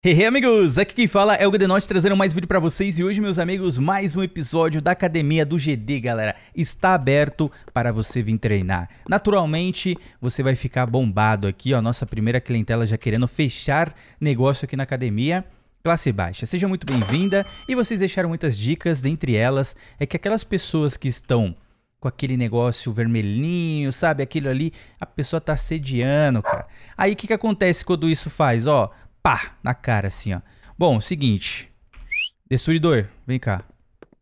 Hey, amigos, aqui quem fala é o Gadenote trazendo mais vídeo para vocês e hoje, meus amigos, mais um episódio da Academia do GD, galera. Está aberto para você vir treinar. Naturalmente, você vai ficar bombado aqui, ó, nossa primeira clientela já querendo fechar negócio aqui na academia. Classe Baixa, seja muito bem-vinda e vocês deixaram muitas dicas, dentre elas é que aquelas pessoas que estão com aquele negócio vermelhinho, sabe? Aquilo ali, a pessoa tá sediando, cara. Aí o que, que acontece quando isso faz? Ó, Pá, na cara, assim, ó. Bom, seguinte. Destruidor, vem cá.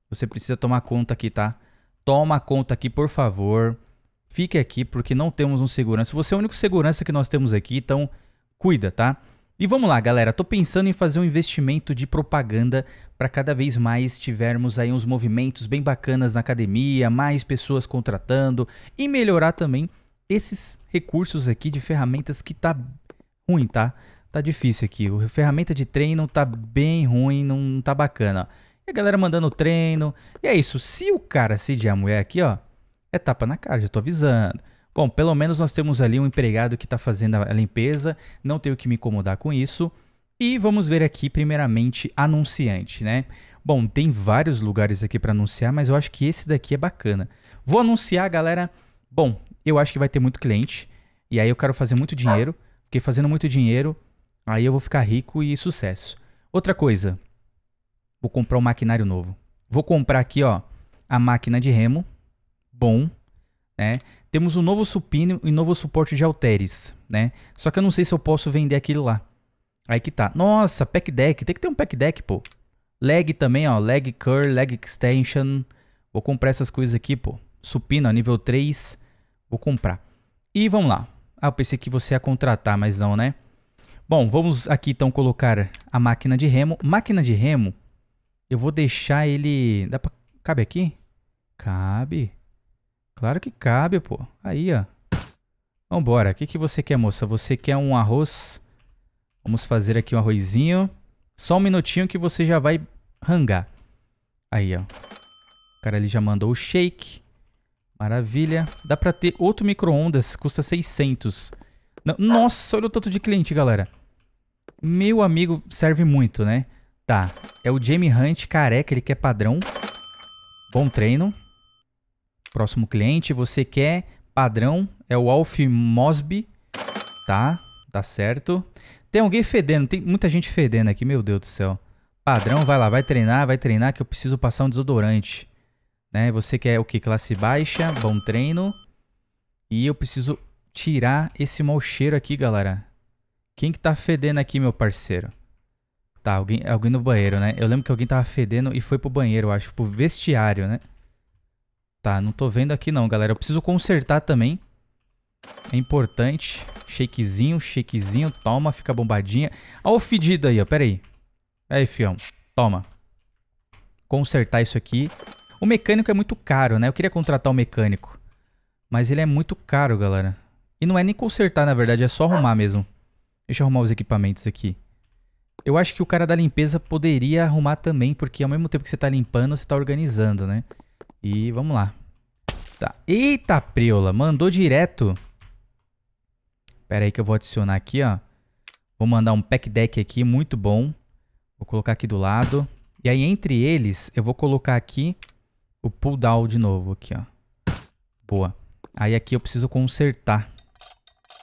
Você precisa tomar conta aqui, tá? Toma conta aqui, por favor. Fique aqui, porque não temos um segurança. Você é o único segurança que nós temos aqui, então cuida, tá? E vamos lá, galera. Tô pensando em fazer um investimento de propaganda para cada vez mais tivermos aí uns movimentos bem bacanas na academia, mais pessoas contratando e melhorar também esses recursos aqui de ferramentas que tá ruim, tá? tá difícil aqui. A ferramenta de treino tá bem ruim, não tá bacana. E a galera mandando treino. E é isso. Se o cara se a mulher aqui, ó, é tapa na cara, já tô avisando. Bom, pelo menos nós temos ali um empregado que tá fazendo a limpeza, não tenho que me incomodar com isso. E vamos ver aqui, primeiramente, anunciante, né? Bom, tem vários lugares aqui para anunciar, mas eu acho que esse daqui é bacana. Vou anunciar, galera. Bom, eu acho que vai ter muito cliente. E aí eu quero fazer muito dinheiro, porque fazendo muito dinheiro Aí eu vou ficar rico e sucesso. Outra coisa, vou comprar um maquinário novo. Vou comprar aqui, ó, a máquina de remo, bom, né? Temos um novo supino e um novo suporte de halteres, né? Só que eu não sei se eu posso vender aquilo lá. Aí que tá. Nossa, pack deck, tem que ter um pack deck, pô. Leg também, ó, leg curl, leg extension. Vou comprar essas coisas aqui, pô. Supino, ó, nível 3, vou comprar. E vamos lá. Ah, eu pensei que você ia contratar, mas não, né? Bom, vamos aqui então colocar a máquina de remo. Máquina de remo, eu vou deixar ele... Dá pra... Cabe aqui? Cabe. Claro que cabe, pô. Aí, ó. Vambora. O que, que você quer, moça? Você quer um arroz? Vamos fazer aqui um arrozinho. Só um minutinho que você já vai rangar. Aí, ó. O cara ali já mandou o shake. Maravilha. Dá pra ter outro micro-ondas. Custa 600. Não, nossa, olha o tanto de cliente, galera. Meu amigo serve muito, né? Tá, é o Jamie Hunt, careca, ele quer padrão. Bom treino. Próximo cliente, você quer padrão, é o Alf Mosby. Tá, tá certo. Tem alguém fedendo, tem muita gente fedendo aqui, meu Deus do céu. Padrão, vai lá, vai treinar, vai treinar que eu preciso passar um desodorante. Né? Você quer o que? Classe baixa, bom treino. E eu preciso tirar esse mau cheiro aqui, galera. Quem que tá fedendo aqui, meu parceiro? Tá, alguém, alguém no banheiro, né? Eu lembro que alguém tava fedendo e foi pro banheiro, eu acho, pro vestiário, né? Tá, não tô vendo aqui não, galera. Eu preciso consertar também. É importante. Shakezinho, shakezinho. Toma, fica bombadinha. Ó o fedido aí, ó. Pera aí. Aí, fião. Toma. Consertar isso aqui. O mecânico é muito caro, né? Eu queria contratar o um mecânico. Mas ele é muito caro, galera. E não é nem consertar, na verdade, é só arrumar mesmo. Deixa eu arrumar os equipamentos aqui. Eu acho que o cara da limpeza poderia arrumar também, porque ao mesmo tempo que você tá limpando, você tá organizando, né? E vamos lá. Tá. Eita, preula, mandou direto. Pera aí que eu vou adicionar aqui, ó. Vou mandar um pack deck aqui, muito bom. Vou colocar aqui do lado. E aí, entre eles, eu vou colocar aqui o pull down de novo, aqui, ó. Boa. Aí aqui eu preciso consertar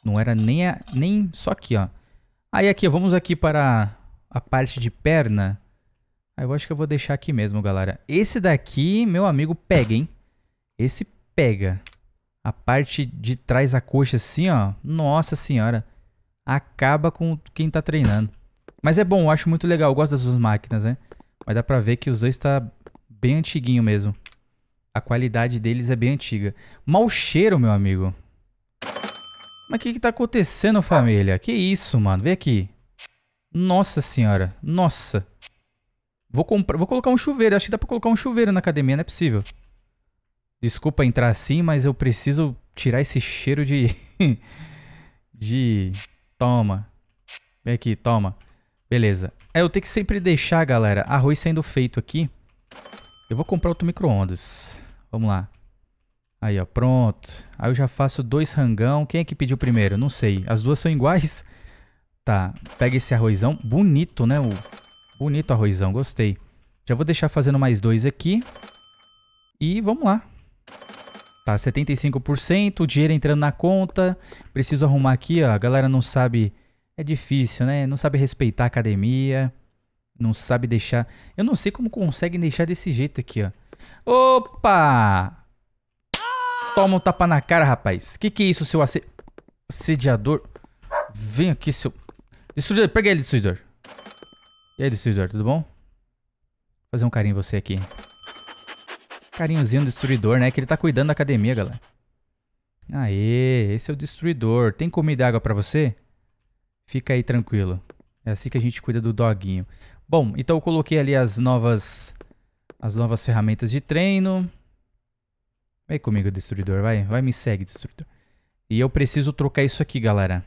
não era nem, a, nem só aqui, ó. Aí aqui, vamos aqui para a parte de perna. Eu acho que eu vou deixar aqui mesmo, galera. Esse daqui, meu amigo, pega, hein? Esse pega. A parte de trás da coxa assim, ó. Nossa senhora. Acaba com quem tá treinando. Mas é bom, eu acho muito legal. Eu gosto das duas máquinas, né? Mas dá pra ver que os dois tá bem antiguinho mesmo. A qualidade deles é bem antiga. Mal cheiro, meu amigo. Mas o que, que tá acontecendo, família? Que isso, mano? Vem aqui. Nossa senhora. Nossa. Vou, comprar, vou colocar um chuveiro. Acho que dá pra colocar um chuveiro na academia, não é possível. Desculpa entrar assim, mas eu preciso tirar esse cheiro de... de... Toma. Vem aqui, toma. Beleza. É, eu tenho que sempre deixar, galera, arroz sendo feito aqui. Eu vou comprar outro micro-ondas. Vamos lá. Aí, ó, pronto. Aí eu já faço dois rangão. Quem é que pediu primeiro? Não sei. As duas são iguais? Tá, pega esse arrozão. Bonito, né? O... Bonito arrozão, gostei. Já vou deixar fazendo mais dois aqui. E vamos lá. Tá, 75%, o dinheiro entrando na conta. Preciso arrumar aqui, ó. A galera não sabe... É difícil, né? Não sabe respeitar a academia. Não sabe deixar... Eu não sei como conseguem deixar desse jeito aqui, ó. Opa! Toma um tapa na cara, rapaz. Que que é isso, seu asse... assediador? Vem aqui, seu... Destruidor, pega ele, destruidor. E aí, destruidor, tudo bom? Vou fazer um carinho em você aqui. Carinhozinho do destruidor, né? Que ele tá cuidando da academia, galera. Aê, esse é o destruidor. Tem comida e água pra você? Fica aí tranquilo. É assim que a gente cuida do doguinho. Bom, então eu coloquei ali as novas as novas ferramentas de treino. Vem comigo, destruidor, vai. Vai, me segue, destruidor. E eu preciso trocar isso aqui, galera.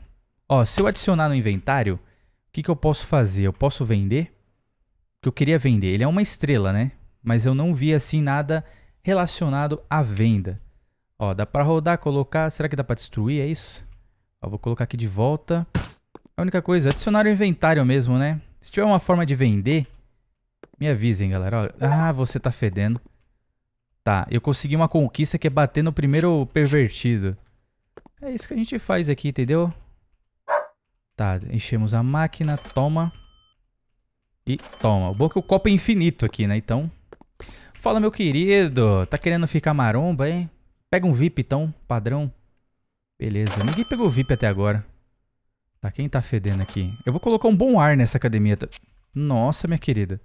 Ó, se eu adicionar no inventário, o que, que eu posso fazer? Eu posso vender? que eu queria vender. Ele é uma estrela, né? Mas eu não vi, assim, nada relacionado à venda. Ó, dá pra rodar, colocar... Será que dá pra destruir? É isso? Ó, vou colocar aqui de volta. A única coisa, adicionar o inventário mesmo, né? Se tiver uma forma de vender, me avisem, galera. Ó, ah, você tá fedendo. Tá, eu consegui uma conquista que é bater no primeiro pervertido. É isso que a gente faz aqui, entendeu? Tá, enchemos a máquina, toma. E toma. O bom é que o copo é infinito aqui, né? Então... Fala, meu querido. Tá querendo ficar maromba, hein? Pega um VIP, então. Padrão. Beleza. Ninguém pegou VIP até agora. Tá, quem tá fedendo aqui? Eu vou colocar um bom ar nessa academia. Tá? Nossa, minha querida.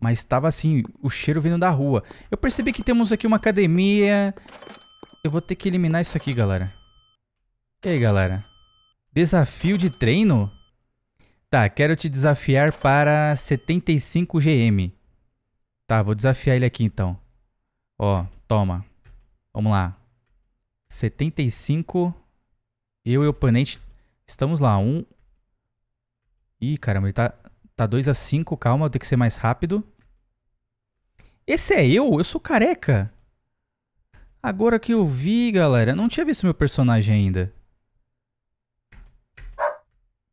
Mas estava assim, o cheiro vindo da rua. Eu percebi que temos aqui uma academia. Eu vou ter que eliminar isso aqui, galera. E aí, galera? Desafio de treino? Tá, quero te desafiar para 75 GM. Tá, vou desafiar ele aqui então. Ó, toma. Vamos lá. 75. Eu e o oponente estamos lá. Um. Ih, caramba, ele tá Tá 2 a 5 calma, tem que ser mais rápido. Esse é eu? Eu sou careca. Agora que eu vi, galera, não tinha visto meu personagem ainda.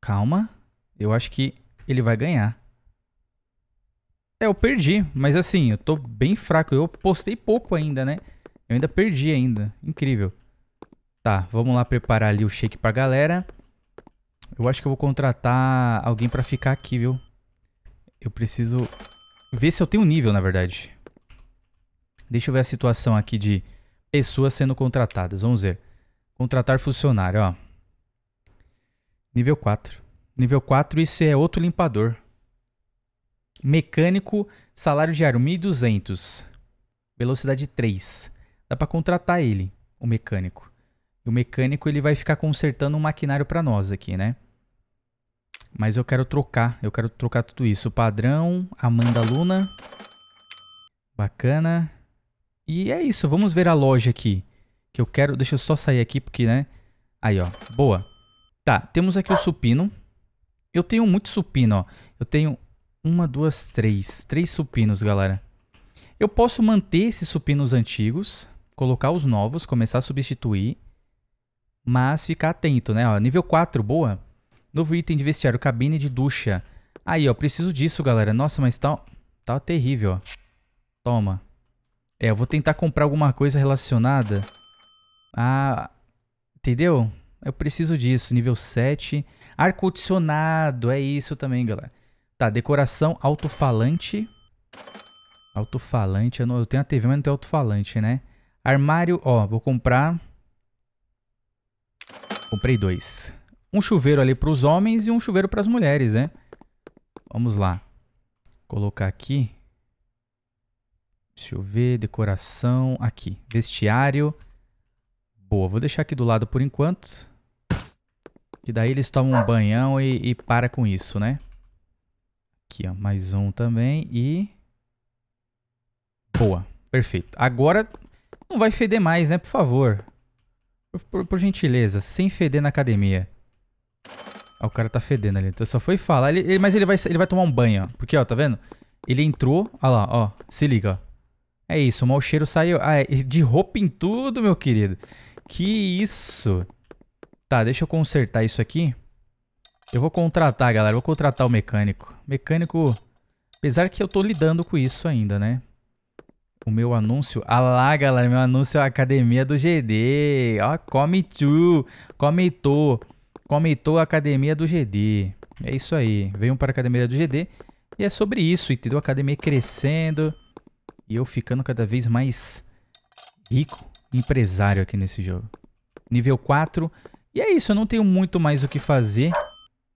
Calma, eu acho que ele vai ganhar. É, eu perdi, mas assim, eu tô bem fraco. Eu postei pouco ainda, né? Eu ainda perdi ainda, incrível. Tá, vamos lá preparar ali o shake pra galera. Eu acho que eu vou contratar alguém pra ficar aqui, viu? Eu preciso ver se eu tenho nível, na verdade. Deixa eu ver a situação aqui de pessoas sendo contratadas. Vamos ver. Contratar funcionário, ó. Nível 4. Nível 4, isso é outro limpador. Mecânico, salário diário 1.200. Velocidade 3. Dá para contratar ele, o mecânico. E o mecânico ele vai ficar consertando um maquinário para nós aqui, né? Mas eu quero trocar, eu quero trocar tudo isso. Padrão, Amanda Luna. Bacana. E é isso, vamos ver a loja aqui. Que eu quero, deixa eu só sair aqui porque, né? Aí, ó, boa. Tá, temos aqui o supino. Eu tenho muito supino, ó. Eu tenho uma, duas, três. Três supinos, galera. Eu posso manter esses supinos antigos, colocar os novos, começar a substituir. Mas ficar atento, né? Ó, nível 4, boa. Novo item de vestiário, cabine de ducha. Aí, ó, preciso disso, galera. Nossa, mas tá, tá terrível, ó. Toma. É, eu vou tentar comprar alguma coisa relacionada. Ah, entendeu? Eu preciso disso, nível 7. Ar-condicionado, é isso também, galera. Tá, decoração, alto-falante. Alto-falante, eu, eu, tenho a TV, mas não tem alto-falante, né? Armário, ó, vou comprar... Comprei dois um chuveiro ali para os homens e um chuveiro para as mulheres, né? Vamos lá. Colocar aqui. Deixa eu ver, decoração, aqui, vestiário. Boa, vou deixar aqui do lado por enquanto. E daí eles tomam um banhão e, e para com isso, né? Aqui, ó, mais um também e... Boa, perfeito. Agora não vai feder mais, né? Por favor. Por, por, por gentileza, sem feder na academia. Ah, o cara tá fedendo ali. Então só foi falar. Ele, ele, mas ele vai, ele vai tomar um banho, ó. Porque, ó, tá vendo? Ele entrou. Olha lá, ó. Se liga, ó. É isso, o mau cheiro saiu. Ah, é, de roupa em tudo, meu querido. Que isso. Tá, deixa eu consertar isso aqui. Eu vou contratar, galera. Vou contratar o mecânico. Mecânico... Apesar que eu tô lidando com isso ainda, né? O meu anúncio... Ah lá, galera. Meu anúncio é a Academia do GD. Ó, come tu. Come tu comentou a academia do GD. É isso aí. Venham para a academia do GD. E é sobre isso, entendeu? A academia crescendo e eu ficando cada vez mais rico, empresário aqui nesse jogo. Nível 4. E é isso, eu não tenho muito mais o que fazer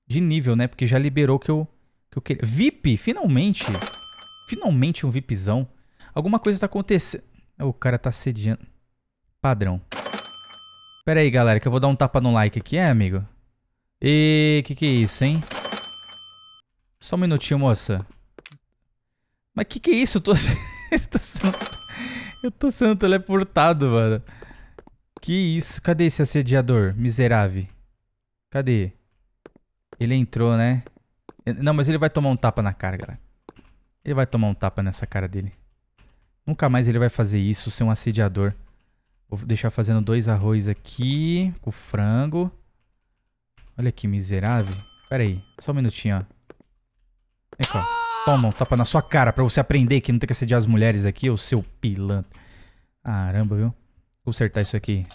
de nível, né? Porque já liberou que eu, que eu queria. VIP, finalmente! Finalmente um VIPzão. Alguma coisa tá acontecendo. O cara tá sediando. Padrão. Pera aí, galera, que eu vou dar um tapa no like aqui, é, amigo? E que que é isso, hein? Só um minutinho, moça. Mas que que é isso? Eu tô, eu tô, sendo... eu tô sendo teleportado, mano. Que isso? Cadê esse assediador miserável? Cadê? Ele entrou, né? Não, mas ele vai tomar um tapa na cara, galera. Ele vai tomar um tapa nessa cara dele. Nunca mais ele vai fazer isso, ser um assediador. Vou deixar fazendo dois arroz aqui com frango. Olha que miserável. Pera aí, só um minutinho, ó. Vem cá, toma um tapa na sua cara pra você aprender que não tem que assediar as mulheres aqui, ô seu pilantra. Caramba, viu? Vou consertar isso aqui.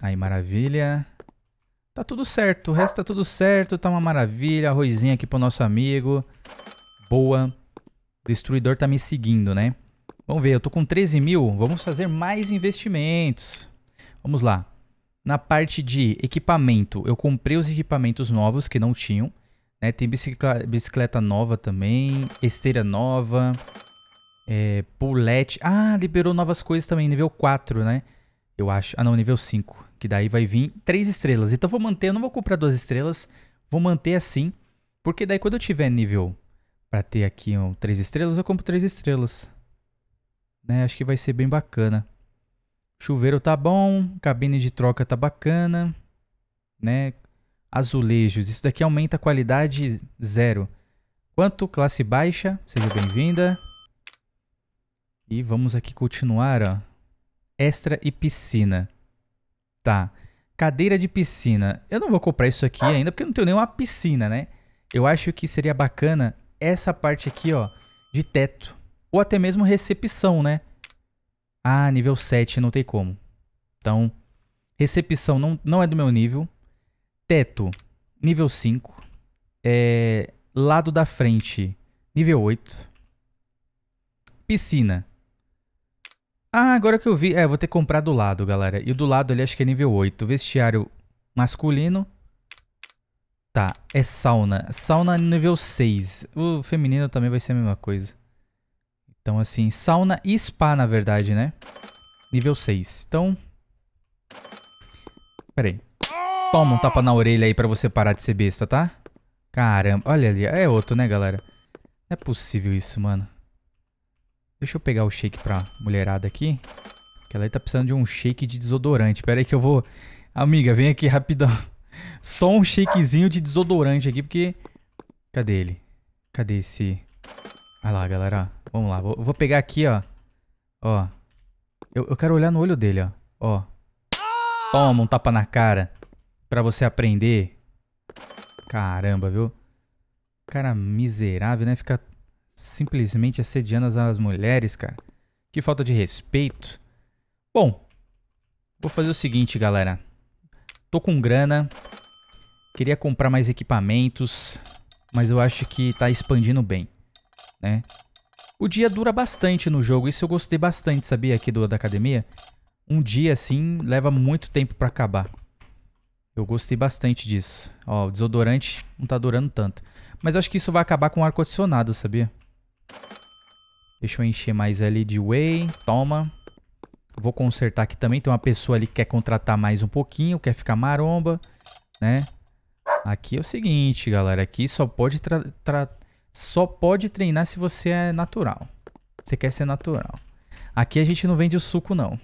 Aí, maravilha. Tá tudo certo, o resto tá tudo certo, tá uma maravilha. Arrozinho aqui pro nosso amigo. Boa. destruidor tá me seguindo, né? Vamos ver, eu tô com 13 mil. Vamos fazer mais investimentos. Vamos lá. Na parte de equipamento, eu comprei os equipamentos novos que não tinham. Né? Tem bicicleta, nova também, esteira nova, é, pulete. Ah, liberou novas coisas também, nível 4, né? Eu acho. Ah, não, nível 5. Que daí vai vir 3 estrelas. Então vou manter, eu não vou comprar duas estrelas. Vou manter assim. Porque daí quando eu tiver nível para ter aqui um, 3 estrelas, eu compro 3 estrelas. Né? Acho que vai ser bem bacana. Chuveiro tá bom, cabine de troca tá bacana, né? Azulejos, isso daqui aumenta a qualidade zero. Quanto classe baixa, seja bem-vinda. E vamos aqui continuar, ó. Extra e piscina. Tá. Cadeira de piscina. Eu não vou comprar isso aqui ainda porque eu não tenho nenhuma piscina, né? Eu acho que seria bacana essa parte aqui, ó, de teto. Ou até mesmo recepção, né? Ah, nível 7, não tem como. Então, recepção não, não é do meu nível. Teto, nível 5. É, lado da frente, nível 8. Piscina. Ah, agora que eu vi. É, vou ter que comprar do lado, galera. E o do lado ali acho que é nível 8. Vestiário masculino. Tá, é sauna. Sauna nível 6. O feminino também vai ser a mesma coisa. Então, assim, sauna e spa, na verdade, né? Nível 6. Então... Pera aí. Toma um tapa na orelha aí pra você parar de ser besta, tá? Caramba, olha ali. É outro, né, galera? Não é possível isso, mano. Deixa eu pegar o shake pra mulherada aqui. Que ela aí tá precisando de um shake de desodorante. Pera aí que eu vou... Amiga, vem aqui rapidão. Só um shakezinho de desodorante aqui, porque... Cadê ele? Cadê esse... Vai lá, galera. Vamos lá. Vou, vou pegar aqui, ó. Ó. Eu, eu, quero olhar no olho dele, ó. Ó. Toma um tapa na cara. Pra você aprender. Caramba, viu? Cara miserável, né? Ficar simplesmente assediando as, as mulheres, cara. Que falta de respeito. Bom. Vou fazer o seguinte, galera. Tô com grana. Queria comprar mais equipamentos. Mas eu acho que tá expandindo bem né? O dia dura bastante no jogo, isso eu gostei bastante, sabia, aqui do, da academia. Um dia, assim, leva muito tempo pra acabar. Eu gostei bastante disso. Ó, o desodorante não tá durando tanto. Mas acho que isso vai acabar com o ar-condicionado, sabia? Deixa eu encher mais ali de whey. Toma. Vou consertar aqui também. Tem uma pessoa ali que quer contratar mais um pouquinho, quer ficar maromba, né? Aqui é o seguinte, galera. Aqui só pode tra tra só pode treinar se você é natural. Você quer ser natural. Aqui a gente não vende o suco, não.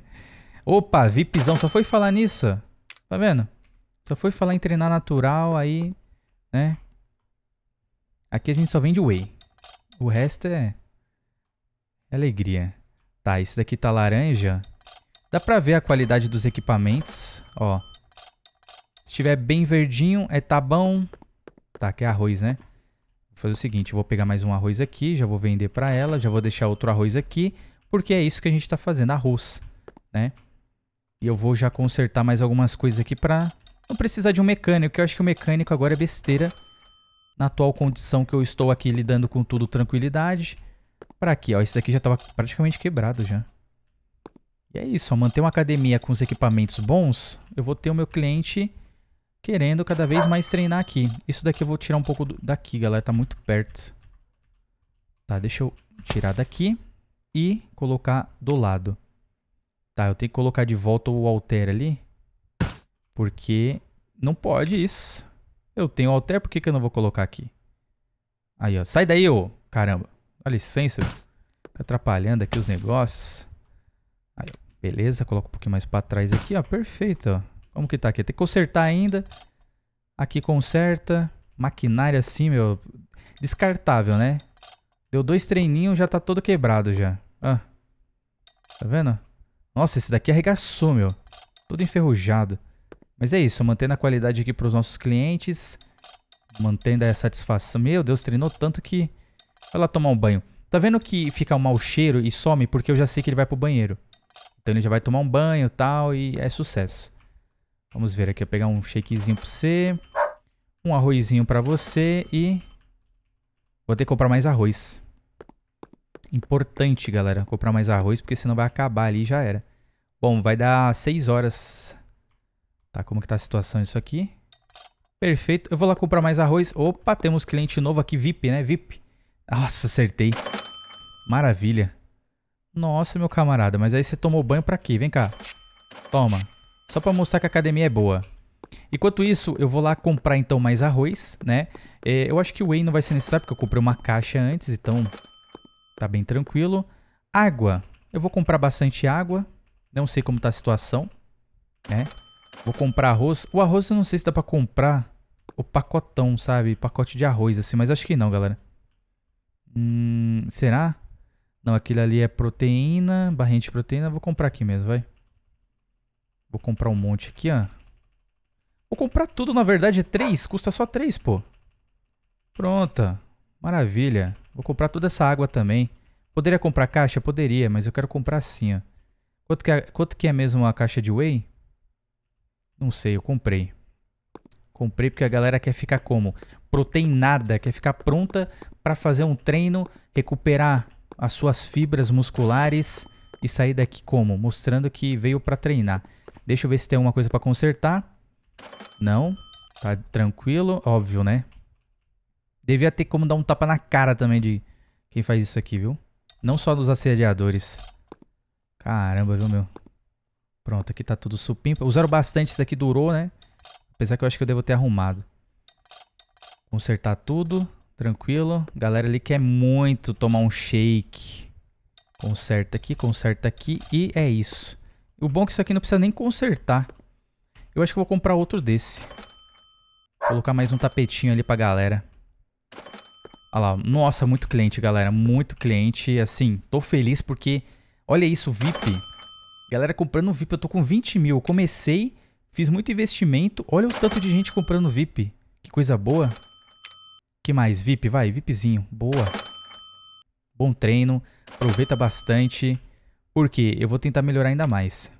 Opa, VIPzão, só foi falar nisso. Tá vendo? Só foi falar em treinar natural, aí, né? Aqui a gente só vende whey. O resto é, é alegria. Tá, esse daqui tá laranja. Dá pra ver a qualidade dos equipamentos, ó. Se estiver bem verdinho, é tá bom. Tá, que é arroz, né? Vou fazer o seguinte, vou pegar mais um arroz aqui, já vou vender para ela, já vou deixar outro arroz aqui, porque é isso que a gente está fazendo, arroz, né? E eu vou já consertar mais algumas coisas aqui para não precisar de um mecânico, que eu acho que o mecânico agora é besteira na atual condição que eu estou aqui lidando com tudo tranquilidade. Para aqui, ó, isso daqui já estava praticamente quebrado já. E é isso, ó, manter uma academia com os equipamentos bons, eu vou ter o meu cliente querendo cada vez mais treinar aqui. Isso daqui eu vou tirar um pouco daqui, galera. Tá muito perto. Tá, deixa eu tirar daqui e colocar do lado. Tá, eu tenho que colocar de volta o alter ali. Porque não pode isso. Eu tenho alter, por que, que eu não vou colocar aqui? Aí, ó. Sai daí, ô. Caramba. Dá licença. Fica atrapalhando aqui os negócios. Aí, ó. Beleza, coloca um pouquinho mais pra trás aqui, ó. Perfeito, ó. Como que tá aqui? Tem que consertar ainda. Aqui conserta. Maquinária assim, meu. Descartável, né? Deu dois treininhos, já tá todo quebrado já. Ah. Tá vendo? Nossa, esse daqui arregaçou, meu. Todo enferrujado. Mas é isso, mantendo a qualidade aqui para os nossos clientes. Mantendo a satisfação. Meu Deus, treinou tanto que... Vai lá tomar um banho. Tá vendo que fica um mau cheiro e some porque eu já sei que ele vai pro banheiro. Então ele já vai tomar um banho e tal e é sucesso. Vamos ver aqui, eu pegar um shakezinho pra você, um arrozinho pra você e... Vou ter que comprar mais arroz. Importante, galera, comprar mais arroz, porque senão vai acabar ali e já era. Bom, vai dar 6 horas. Tá, como que tá a situação isso aqui? Perfeito, eu vou lá comprar mais arroz. Opa, temos cliente novo aqui, VIP, né? VIP. Nossa, acertei. Maravilha. Nossa, meu camarada, mas aí você tomou banho pra quê? Vem cá. Toma. Só para mostrar que a academia é boa. Enquanto isso, eu vou lá comprar então mais arroz, né? É, eu acho que o whey não vai ser necessário, porque eu comprei uma caixa antes, então tá bem tranquilo. Água. Eu vou comprar bastante água. Não sei como tá a situação, né? Vou comprar arroz. O arroz eu não sei se dá pra comprar o pacotão, sabe? Pacote de arroz, assim, mas acho que não, galera. Hum, será? Não, aquilo ali é proteína, barrinha de proteína. Vou comprar aqui mesmo, vai. Vou comprar um monte aqui, ó. Vou comprar tudo, na verdade, é 3. Custa só 3, pô. Pronta. Maravilha. Vou comprar toda essa água também. Poderia comprar caixa? Poderia, mas eu quero comprar assim, ó. Quanto que é, quanto que é mesmo a caixa de whey? Não sei, eu comprei. Comprei porque a galera quer ficar como? Proteinada, quer ficar pronta para fazer um treino, recuperar as suas fibras musculares e sair daqui como? Mostrando que veio para treinar. Deixa eu ver se tem alguma coisa para consertar. Não. Tá tranquilo. Óbvio, né? Devia ter como dar um tapa na cara também de quem faz isso aqui, viu? Não só dos assediadores. Caramba, viu, meu? Pronto, aqui tá tudo supimpa. Usaram bastante, isso daqui durou, né? Apesar que eu acho que eu devo ter arrumado. Consertar tudo, tranquilo. Galera ali quer muito tomar um shake. Conserta aqui, conserta aqui e é isso. O bom é que isso aqui não precisa nem consertar. Eu acho que eu vou comprar outro desse. Colocar mais um tapetinho ali pra galera. Olha lá. Nossa, muito cliente, galera. Muito cliente. Assim, tô feliz porque... Olha isso, VIP. Galera comprando VIP. Eu tô com 20 mil. Eu comecei, fiz muito investimento. Olha o tanto de gente comprando VIP. Que coisa boa. que mais? VIP, vai. VIPzinho. Boa. Bom treino. Aproveita bastante. Porque eu vou tentar melhorar ainda mais.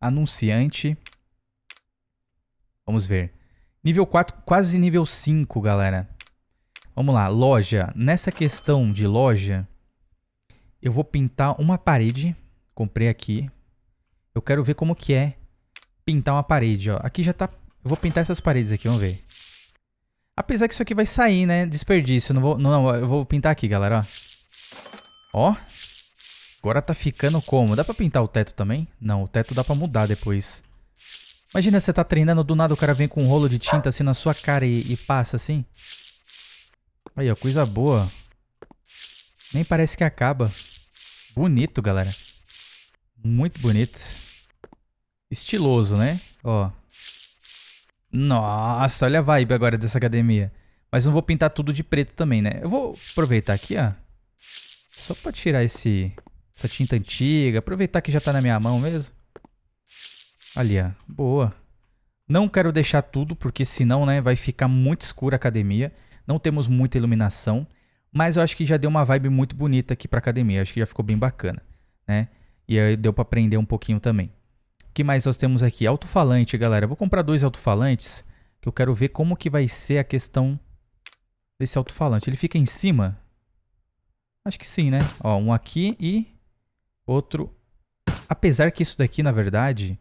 Anunciante. Vamos ver. Nível 4, quase nível 5, galera. Vamos lá, loja. Nessa questão de loja, eu vou pintar uma parede. Comprei aqui. Eu quero ver como que é pintar uma parede, ó. Aqui já tá... Eu vou pintar essas paredes aqui, vamos ver. Apesar que isso aqui vai sair, né? Desperdício. Não, vou, não, não eu vou pintar aqui, galera, ó. Ó, Agora tá ficando como? Dá pra pintar o teto também? Não, o teto dá pra mudar depois. Imagina você tá treinando, do nada o cara vem com um rolo de tinta assim na sua cara e, e passa assim. Aí, ó, coisa boa. Nem parece que acaba. Bonito, galera. Muito bonito. Estiloso, né? Ó. Nossa, olha a vibe agora dessa academia. Mas não vou pintar tudo de preto também, né? Eu vou aproveitar aqui, ó. Só pra tirar esse essa tinta antiga. Aproveitar que já tá na minha mão mesmo. Ali, ó. Boa. Não quero deixar tudo, porque senão né, vai ficar muito escura a academia. Não temos muita iluminação. Mas eu acho que já deu uma vibe muito bonita aqui pra academia. Eu acho que já ficou bem bacana, né? E aí deu pra aprender um pouquinho também. O que mais nós temos aqui? Alto-falante, galera. Eu vou comprar dois alto-falantes. Que eu quero ver como que vai ser a questão desse alto-falante. Ele fica em cima? Acho que sim, né? Ó, um aqui e Outro. Apesar que isso daqui, na verdade,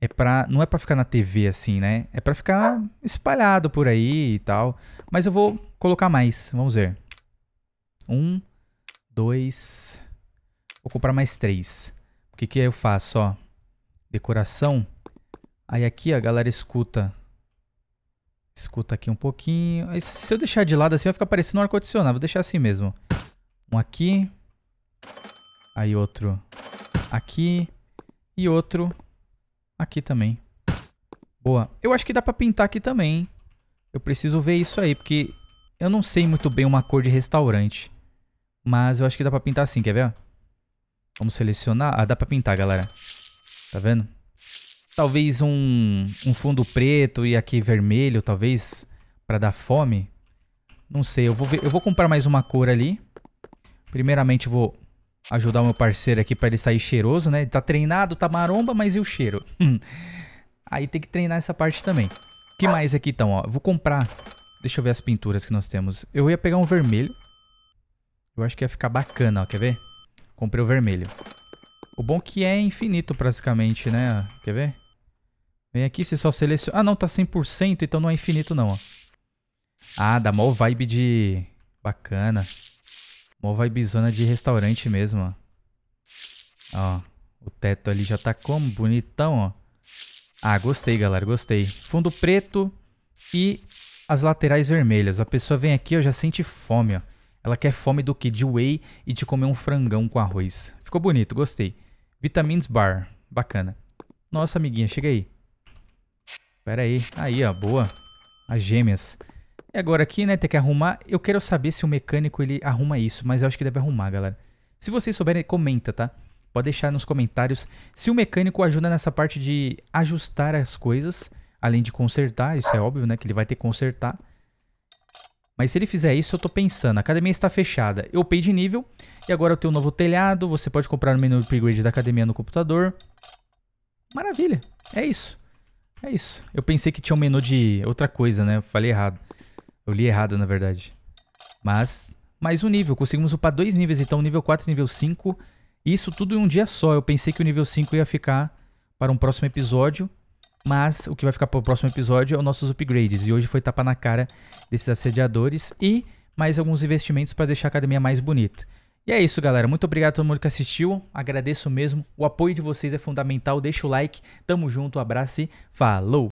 é pra. Não é pra ficar na TV assim, né? É pra ficar espalhado por aí e tal. Mas eu vou colocar mais. Vamos ver. Um, dois. Vou comprar mais três. O que, que eu faço, ó? Decoração. Aí aqui a galera escuta. Escuta aqui um pouquinho. se eu deixar de lado assim, vai ficar parecendo um ar-condicionado. Vou deixar assim mesmo. Um aqui. Aí outro aqui. E outro aqui também. Boa. Eu acho que dá pra pintar aqui também, hein? Eu preciso ver isso aí, porque eu não sei muito bem uma cor de restaurante. Mas eu acho que dá pra pintar assim, quer ver? Vamos selecionar. Ah, dá pra pintar, galera. Tá vendo? Talvez um, um fundo preto e aqui vermelho, talvez, pra dar fome. Não sei, eu vou, ver, eu vou comprar mais uma cor ali. Primeiramente, vou ajudar o meu parceiro aqui para ele sair cheiroso, né? Ele tá treinado, tá maromba, mas e o cheiro? Hum. Aí tem que treinar essa parte também. O que mais aqui então, ó? vou comprar... Deixa eu ver as pinturas que nós temos. Eu ia pegar um vermelho. Eu acho que ia ficar bacana, ó. Quer ver? Comprei o vermelho. O bom que é infinito praticamente, né? Quer ver? Vem aqui, você só seleciona... Ah, não, tá 100%, então não é infinito não, ó. Ah, dá mó vibe de... Bacana. Mó vibezona de restaurante mesmo, ó. Ó, o teto ali já tá como bonitão, ó. Ah, gostei, galera, gostei. Fundo preto e as laterais vermelhas. A pessoa vem aqui, ó, já sente fome, ó. Ela quer fome do que? De whey e de comer um frangão com arroz. Ficou bonito, gostei. Vitamins Bar, bacana. Nossa, amiguinha, chega aí. Pera aí. Aí, ó, boa. As gêmeas. E agora aqui, né, tem que arrumar. Eu quero saber se o mecânico ele arruma isso, mas eu acho que deve arrumar, galera. Se vocês souberem, comenta, tá? Pode deixar nos comentários se o mecânico ajuda nessa parte de ajustar as coisas, além de consertar, isso é óbvio, né, que ele vai ter que consertar. Mas se ele fizer isso, eu tô pensando, a academia está fechada, eu pei de nível, e agora eu tenho um novo telhado, você pode comprar no menu upgrade da academia no computador. Maravilha, é isso. É isso. Eu pensei que tinha um menu de outra coisa, né, falei errado. Eu li errado, na verdade. Mas, mais um nível. Conseguimos upar dois níveis, então nível 4 e nível 5. Isso tudo em um dia só. Eu pensei que o nível 5 ia ficar para um próximo episódio. Mas o que vai ficar para o próximo episódio é os nossos upgrades. E hoje foi tapa na cara desses assediadores e mais alguns investimentos para deixar a academia mais bonita. E é isso, galera. Muito obrigado a todo mundo que assistiu. Agradeço mesmo. O apoio de vocês é fundamental. Deixa o like. Tamo junto. Abraço e falou!